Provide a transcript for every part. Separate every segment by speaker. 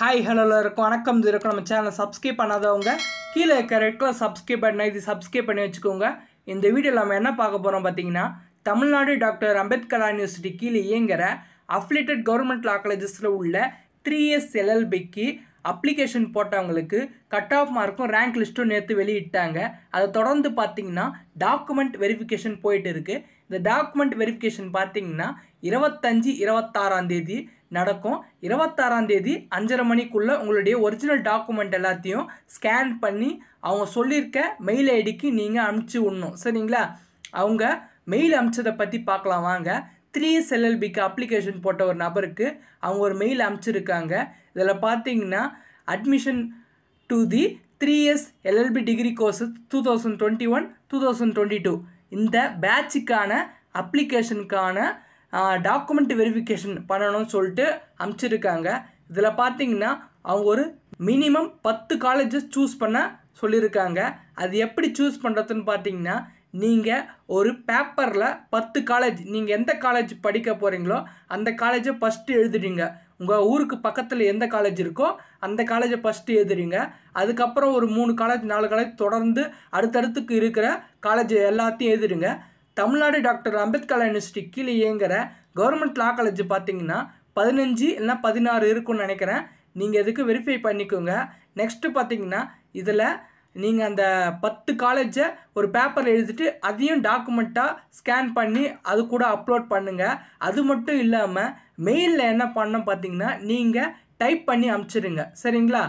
Speaker 1: hi hello இருக்கும் வணக்கம் இது இருக்கும் நம்ம சேனல் சப்ஸ்கிரைப் பண்ணாதவங்க கீழே ரெட் கலர் சப்ஸ்கிரைப் பண்ண இது சப்ஸ்கிரைப் பண்ணி வச்சுக்கோங்க இந்த வீடியோவில் நம்ம என்ன பார்க்க போகிறோம் பார்த்தீங்கன்னா தமிழ்நாடு டாக்டர் அம்பேத்கர் யூனிவர்சிட்டி கீழே இயங்குகிற அஃபிலேட்டட் கவர்மெண்ட் லா காலேஜஸில் உள்ள த்ரீ இயர்ஸ் எல்எல்பிக்கு அப்ளிகேஷன் போட்டவங்களுக்கு கட் ஆஃப் மார்க்கும் ரேங்க் லிஸ்ட்டும் நேற்று வெளியிட்டாங்க அதை தொடர்ந்து பார்த்தீங்கன்னா டாக்குமெண்ட் வெரிஃபிகேஷன் போயிட்டு இருக்குது இந்த டாக்குமெண்ட் வெரிஃபிகேஷன் பார்த்தீங்கன்னா இருபத்தஞ்சி இருபத்தாறாம் தேதி நடக்கும் இருபத்தாறாம் தேதி அஞ்சரை மணிக்குள்ளே உங்களுடைய ஒரிஜினல் டாக்குமெண்ட் எல்லாத்தையும் ஸ்கேன் பண்ணி அவங்க சொல்லியிருக்க மெயில் ஐடிக்கு நீங்கள் அனுப்பிச்சி விடணும் சரிங்களா அவங்க மெயில் அமிச்சதை பற்றி பார்க்கலாம் வாங்க த்ரீ செல்எல்பிக்கு அப்ளிகேஷன் போட்ட ஒரு நபருக்கு அவங்க ஒரு மெயில் அமுச்சிருக்காங்க இதில் பார்த்தீங்கன்னா admission to the three years LLB degree courses two thousand twenty one two thousand twenty two இந்த பேட்சுக்கான அப்ளிகேஷனுக்கான டாக்குமெண்ட் வெரிஃபிகேஷன் பண்ணணும்னு சொல்லிட்டு அமுச்சிருக்காங்க இதில் பார்த்தீங்கன்னா அவங்க ஒரு மினிமம் பத்து காலேஜஸ் சூஸ் பண்ண சொல்லியிருக்காங்க அது எப்படி சூஸ் பண்ணுறதுன்னு பார்த்தீங்கன்னா நீங்கள் ஒரு பேப்பரில் பத்து காலேஜ் நீங்கள் எந்த காலேஜ் படிக்க போகிறீங்களோ அந்த காலேஜை ஃபஸ்ட்டு எழுதிடுங்க உங்கள் ஊருக்கு பக்கத்தில் எந்த காலேஜ் இருக்கோ அந்த காலேஜை ஃபஸ்ட்டு எழுதுறீங்க அதுக்கப்புறம் ஒரு மூணு காலேஜ் நாலு காலேஜ் தொடர்ந்து அடுத்தடுத்துக்கு இருக்கிற காலேஜ் எல்லாத்தையும் எழுதுறீங்க தமிழ்நாடு டாக்டர் அம்பேத்கர் யூனிவர்சிட்டி கீழே இயங்குகிற கவர்மெண்ட் லா காலேஜ் பார்த்தீங்கன்னா பதினஞ்சு இல்லைனா பதினாறு இருக்கும்னு நினைக்கிறேன் நீங்கள் எதுக்கு வெரிஃபை பண்ணிக்கோங்க நெக்ஸ்ட்டு பார்த்தீங்கன்னா இதில் நீங்கள் அந்த பத்து காலேஜை ஒரு பேப்பரில் எழுதிட்டு அதையும் டாக்குமெண்ட்டாக ஸ்கேன் பண்ணி அது கூட அப்லோட் பண்ணுங்கள் அது மட்டும் இல்லாமல் மெயிலில் என்ன பண்ணோம் பார்த்தீங்கன்னா நீங்கள் டைப் பண்ணி அமுச்சிடுங்க சரிங்களா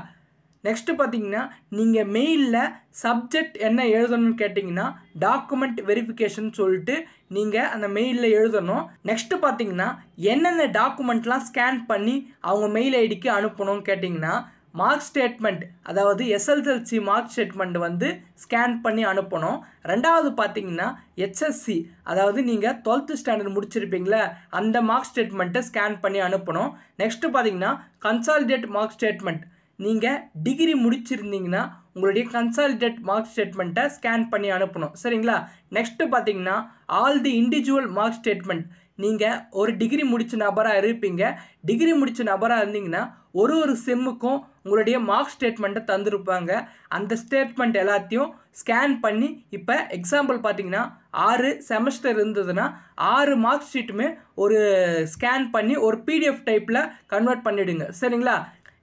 Speaker 1: நெக்ஸ்ட்டு பார்த்தீங்கன்னா நீங்கள் மெயிலில் சப்ஜெக்ட் என்ன எழுதணும்னு கேட்டிங்கன்னா டாக்குமெண்ட் வெரிஃபிகேஷன் சொல்லிட்டு நீங்கள் அந்த மெயிலில் எழுதணும் நெக்ஸ்ட்டு பார்த்தீங்கன்னா என்னென்ன டாக்குமெண்ட்லாம் ஸ்கேன் பண்ணி அவங்க மெயில் ஐடிக்கு அனுப்பணும்னு கேட்டிங்கன்னா மார்க் ஸ்டேட்மெண்ட் அதாவது எஸ்எல்எல்சி மார்க் ஸ்டேட்மெண்ட் வந்து ஸ்கேன் பண்ணி அனுப்பணும் ரெண்டாவது பார்த்தீங்கன்னா ஹெச்எஸ்சி அதாவது நீங்கள் டுவெல்த்து ஸ்டாண்டர்ட் முடிச்சிருப்பீங்களே அந்த மார்க் ஸ்டேட்மெண்ட்டை ஸ்கேன் பண்ணி அனுப்பணும் நெக்ஸ்ட்டு பார்த்தீங்கன்னா கன்சாலிடேட் மார்க் ஸ்டேட்மெண்ட் நீங்கள் டிகிரி முடிச்சிருந்தீங்கன்னா உங்களுடைய கன்சாலிடேட் மார்க் ஸ்டேட்மெண்ட்டை ஸ்கேன் பண்ணி அனுப்பணும் சரிங்களா நெக்ஸ்ட்டு பார்த்தீங்கன்னா all the individual mark statement நீங்கள் ஒரு டிகிரி முடித்த நபராக இருப்பீங்க டிகிரி முடித்த நபராக இருந்தீங்கன்னா ஒரு ஒரு செம்முக்கும் உங்களுடைய மார்க் ஸ்டேட்மெண்ட்டை தந்திருப்பாங்க அந்த ஸ்டேட்மெண்ட் எல்லாத்தையும் ஸ்கேன் பண்ணி இப்போ எக்ஸாம்பிள் பார்த்தீங்கன்னா ஆறு செமஸ்டர் இருந்ததுன்னா ஆறு மார்க் ஷீட்டுமே ஒரு ஸ்கேன் பண்ணி ஒரு பிடிஎஃப் டைப்பில் கன்வெர்ட் பண்ணிவிடுங்க சரிங்களா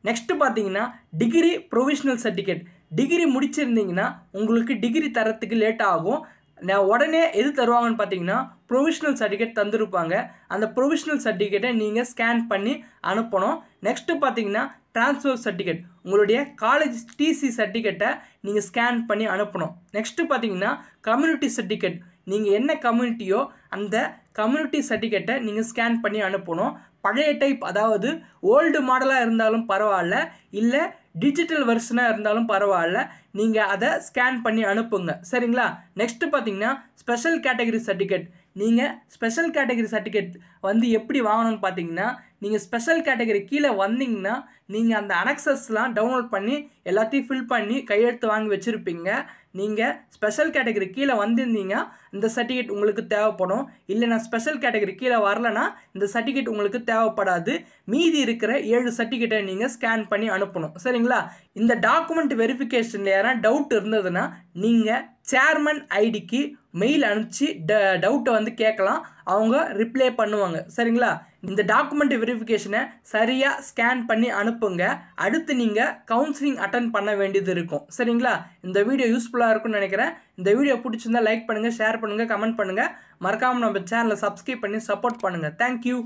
Speaker 1: நெக்ஸ்ட்டு பார்த்தீங்கன்னா டிகிரி ப்ரொவிஷ்னல் சர்டிஃபிகேட் டிகிரி முடிச்சிருந்தீங்கன்னா உங்களுக்கு டிகிரி தரத்துக்கு லேட் ஆகும் நான் உடனே எது தருவாங்கன்னு பார்த்தீங்கன்னா ப்ரொவிஷ்னல் சர்டிஃபிகேட் தந்திருப்பாங்க அந்த ப்ரொவிஷ்னல் சர்டிஃபிகேட்டை நீங்கள் ஸ்கேன் பண்ணி அனுப்பணும் நெக்ஸ்ட்டு பார்த்தீங்கன்னா ட்ரான்ஸ்ஃபர் சர்டிஃபிகேட் உங்களுடைய காலேஜ் டிசி சர்டிஃபிகேட்டை நீங்கள் ஸ்கேன் பண்ணி அனுப்பணும் நெக்ஸ்ட்டு பார்த்தீங்கன்னா கம்யூனிட்டி சர்டிஃபிகேட் நீங்கள் என்ன கம்யூனிட்டியோ அந்த கம்யூனிட்டி சர்டிஃபிகேட்டை நீங்கள் ஸ்கேன் பண்ணி அனுப்பணும் பழைய டைப் அதாவது ஓல்டு மாடலாக இருந்தாலும் பரவாயில்ல இல்லை டிஜிட்டல் வெர்ஷனாக இருந்தாலும் பரவாயில்ல நீங்கள் அதை ஸ்கேன் பண்ணி அனுப்புங்க சரிங்களா நெக்ஸ்ட்டு பார்த்தீங்கன்னா ஸ்பெஷல் கேட்டகரி சர்டிஃபிகேட் நீங்கள் ஸ்பெஷல் கேட்டகரி சர்டிஃபிகேட் வந்து எப்படி வாங்கணும்னு பார்த்தீங்கன்னா நீங்கள் ஸ்பெஷல் கேட்டகரி கீழே வந்தீங்கன்னா நீங்கள் அந்த அனக்சஸ்லாம் டவுன்லோட் பண்ணி எல்லாத்தையும் ஃபில் பண்ணி கையெழுத்து வாங்கி வச்சுருப்பீங்க நீங்கள் ஸ்பெஷல் கேட்டகரி கீழே வந்திருந்தீங்க இந்த சர்டிஃபிகேட் உங்களுக்கு தேவைப்படும் இல்லை நான் ஸ்பெஷல் கேட்டகரி கீழே வரலனா இந்த சர்டிஃபிகேட் உங்களுக்கு தேவைப்படாது மீதி இருக்கிற ஏழு சர்டிஃபிகேட்டை நீங்கள் ஸ்கேன் பண்ணி அனுப்பணும் சரிங்களா இந்த டாக்குமெண்ட் வெரிஃபிகேஷனில் யாராவது டவுட் இருந்ததுன்னா நீங்கள் சேர்மன் ஐடிக்கு மெயில் அனுப்பிச்சு ட டவுட்டை வந்து கேட்கலாம் அவங்க ரிப்ளை பண்ணுவாங்க சரிங்களா இந்த டாக்குமெண்ட் வெரிஃபிகேஷனை சரியாக ஸ்கேன் பண்ணி அனுப்புங்க அடுத்து நீங்கள் கவுன்சிலிங் அட்டன் பண்ண வேண்டியது இருக்கும் சரிங்களா இந்த வீடியோ யூஸ்ஃபுல்லாக இருக்கும்னு நினைக்கிறேன் இந்த வீடியோ பிடிச்சிருந்தா லைக் பண்ணுங்கள் ஷேர் பண்ணுங்கள் கமெண்ட் பண்ணுங்கள் மறக்காமல் நம்ம சேனலை சப்ஸ்கிரைப் பண்ணி சப்போர்ட் பண்ணுங்கள் தேங்க்யூ